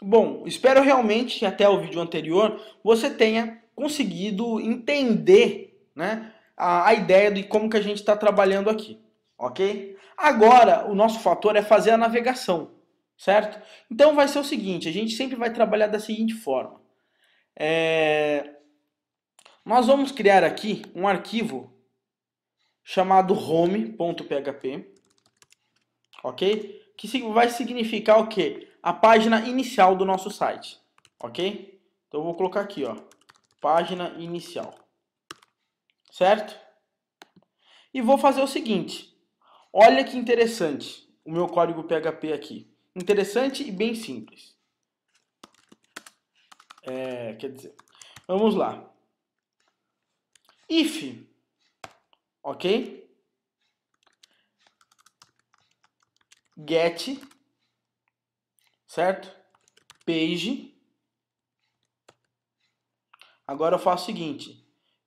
Bom, espero realmente que até o vídeo anterior você tenha conseguido entender né, a, a ideia de como que a gente está trabalhando aqui, ok? Agora, o nosso fator é fazer a navegação, certo? Então vai ser o seguinte, a gente sempre vai trabalhar da seguinte forma. É... Nós vamos criar aqui um arquivo chamado home.php, ok? Que vai significar o quê? a página inicial do nosso site, ok? Então eu vou colocar aqui, ó, página inicial, certo? E vou fazer o seguinte, olha que interessante o meu código PHP aqui. Interessante e bem simples. É, quer dizer, vamos lá. If, ok? Get certo? Page. Agora eu faço o seguinte,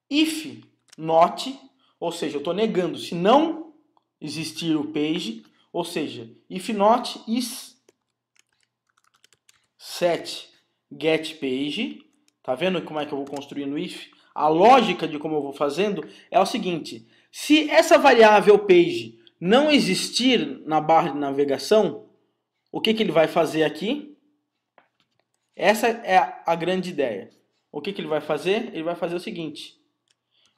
if not, ou seja, eu estou negando, se não existir o page, ou seja, if not is set get page. Tá vendo como é que eu vou construindo if? A lógica de como eu vou fazendo é o seguinte: se essa variável page não existir na barra de navegação, o que, que ele vai fazer aqui? Essa é a grande ideia. O que, que ele vai fazer? Ele vai fazer o seguinte.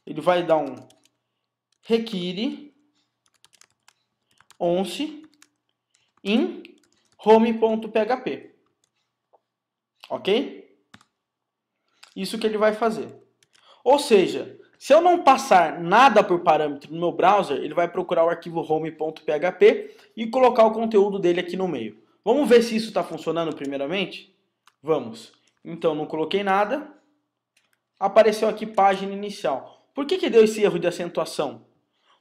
Ele vai dar um require once em home.php. Ok? Isso que ele vai fazer. Ou seja, se eu não passar nada por parâmetro no meu browser, ele vai procurar o arquivo home.php e colocar o conteúdo dele aqui no meio. Vamos ver se isso está funcionando primeiramente? Vamos. Então, não coloquei nada. Apareceu aqui página inicial. Por que, que deu esse erro de acentuação?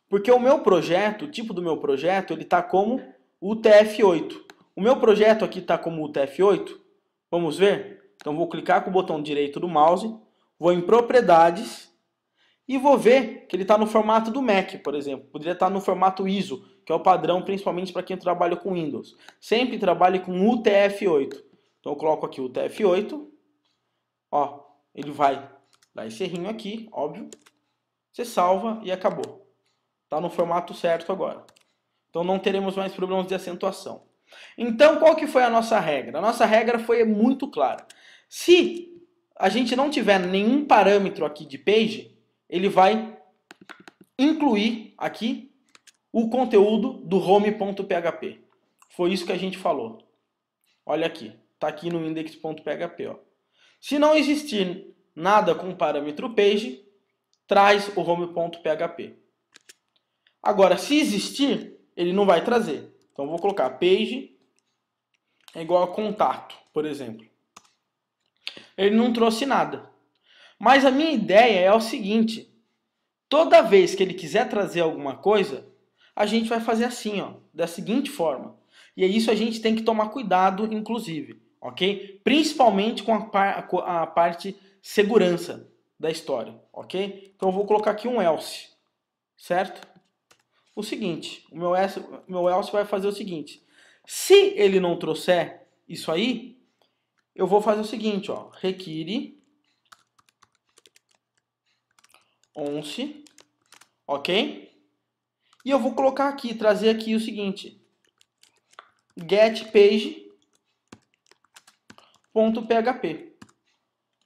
Porque o meu projeto, o tipo do meu projeto, ele está como UTF-8. O meu projeto aqui está como UTF-8. Vamos ver? Então, vou clicar com o botão direito do mouse. Vou em propriedades. E vou ver que ele está no formato do Mac, por exemplo. Poderia estar tá no formato ISO que é o padrão principalmente para quem trabalha com Windows. Sempre trabalhe com UTF-8. Então eu coloco aqui UTF-8, ó, ele vai dar esse errinho aqui, óbvio, você salva e acabou. Está no formato certo agora. Então não teremos mais problemas de acentuação. Então qual que foi a nossa regra? A nossa regra foi muito clara. Se a gente não tiver nenhum parâmetro aqui de page, ele vai incluir aqui o conteúdo do home.php. Foi isso que a gente falou. Olha aqui, está aqui no index.php. Ó. Se não existir nada com o parâmetro page, traz o home.php. Agora, se existir, ele não vai trazer. Então, vou colocar page é igual a contato, por exemplo. Ele não trouxe nada. Mas a minha ideia é o seguinte: toda vez que ele quiser trazer alguma coisa, a gente vai fazer assim, ó, da seguinte forma. E é isso a gente tem que tomar cuidado, inclusive, ok? Principalmente com a, par, a parte segurança da história, ok? Então eu vou colocar aqui um else, certo? O seguinte, o meu else, meu else vai fazer o seguinte. Se ele não trouxer isso aí, eu vou fazer o seguinte, ó, require once, ok? E eu vou colocar aqui, trazer aqui o seguinte: getPage.php.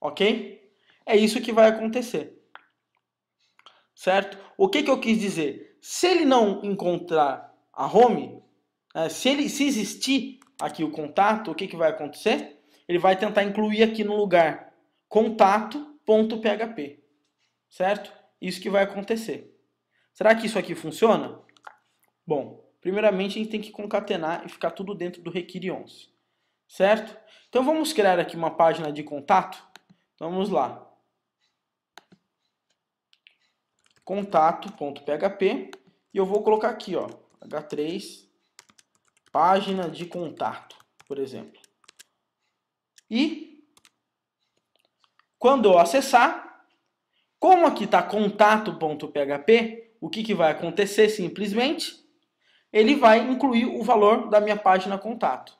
Ok? É isso que vai acontecer. Certo? O que, que eu quis dizer? Se ele não encontrar a home, né, se ele se existir aqui o contato, o que, que vai acontecer? Ele vai tentar incluir aqui no lugar contato.php. Certo? Isso que vai acontecer. Será que isso aqui funciona? Bom, primeiramente a gente tem que concatenar e ficar tudo dentro do Require 11, certo? Então vamos criar aqui uma página de contato. Vamos lá. Contato.php e eu vou colocar aqui, ó, h3 página de contato, por exemplo. E quando eu acessar, como aqui está contato.php, o que, que vai acontecer simplesmente? Ele vai incluir o valor da minha página contato.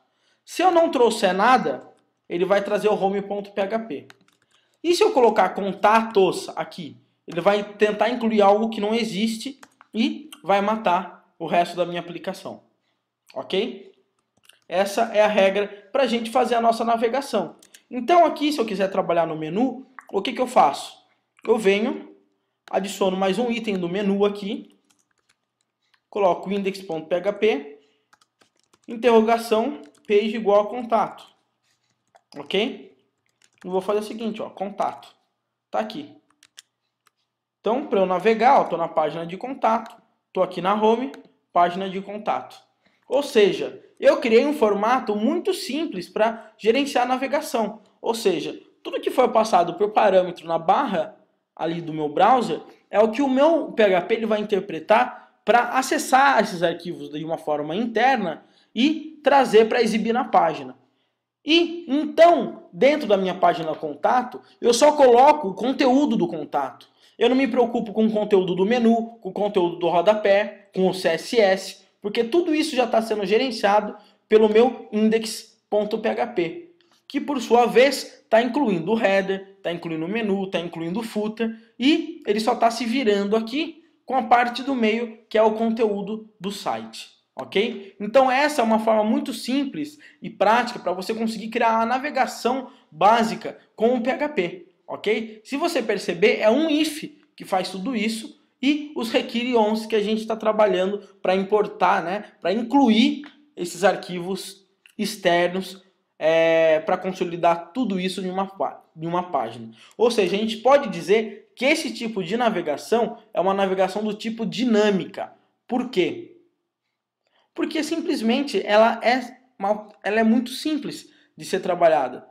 Se eu não trouxer nada, ele vai trazer o home.php. E se eu colocar contatos aqui, ele vai tentar incluir algo que não existe e vai matar o resto da minha aplicação. Ok? Essa é a regra para a gente fazer a nossa navegação. Então aqui, se eu quiser trabalhar no menu, o que, que eu faço? Eu venho Adiciono mais um item do menu aqui. Coloco index.php, interrogação, page igual a contato. Ok? Eu vou fazer o seguinte, ó, contato. Tá aqui. Então, para eu navegar, estou na página de contato, estou aqui na home, página de contato. Ou seja, eu criei um formato muito simples para gerenciar a navegação. Ou seja, tudo que foi passado por parâmetro na barra ali do meu browser é o que o meu PHP ele vai interpretar para acessar esses arquivos de uma forma interna e trazer para exibir na página. E então, dentro da minha página contato, eu só coloco o conteúdo do contato. Eu não me preocupo com o conteúdo do menu, com o conteúdo do rodapé, com o CSS, porque tudo isso já está sendo gerenciado pelo meu index.php, que por sua vez está incluindo o header, está incluindo o menu, está incluindo o footer e ele só está se virando aqui com a parte do meio que é o conteúdo do site. Ok? Então essa é uma forma muito simples e prática para você conseguir criar a navegação básica com o PHP. Ok? Se você perceber, é um if que faz tudo isso e os requirions que a gente está trabalhando para importar, né, para incluir esses arquivos externos é, eh, para consolidar tudo isso em uma, em uma página. Ou seja, a gente pode dizer que esse tipo de navegação é uma navegação do tipo dinâmica. Por quê? Porque simplesmente ela é, ela é muito simples de ser trabalhada.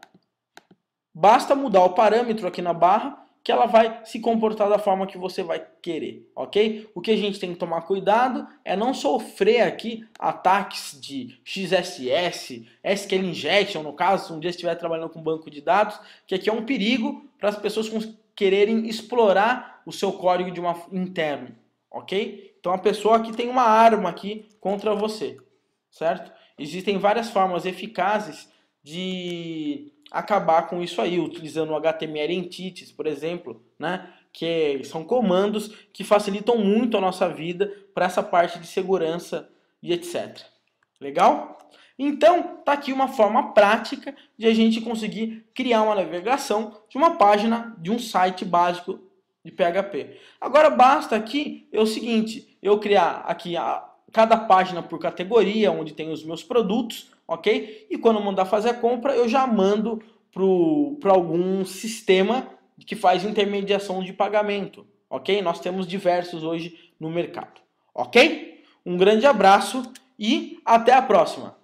Basta mudar o parâmetro aqui na barra que ela vai se comportar da forma que você vai querer, ok? O que a gente tem que tomar cuidado é não sofrer aqui ataques de XSS, SQL Injection, no caso, se um dia estiver trabalhando com banco de dados, que aqui é um perigo para as pessoas quererem explorar o seu código de uma interno, ok? Então a pessoa aqui tem uma arma aqui contra você, certo? Existem várias formas eficazes de acabar com isso aí, utilizando o HTML Entities, por exemplo, né? que são comandos que facilitam muito a nossa vida para essa parte de segurança e etc. Legal? Então, tá aqui uma forma prática de a gente conseguir criar uma navegação de uma página de um site básico de PHP. Agora basta aqui é o seguinte, eu criar aqui a, cada página por categoria, onde tem os meus produtos, ok? E quando mandar fazer a compra, eu já mando para algum sistema que faz intermediação de pagamento, ok? Nós temos diversos hoje no mercado, ok? Um grande abraço e até a próxima!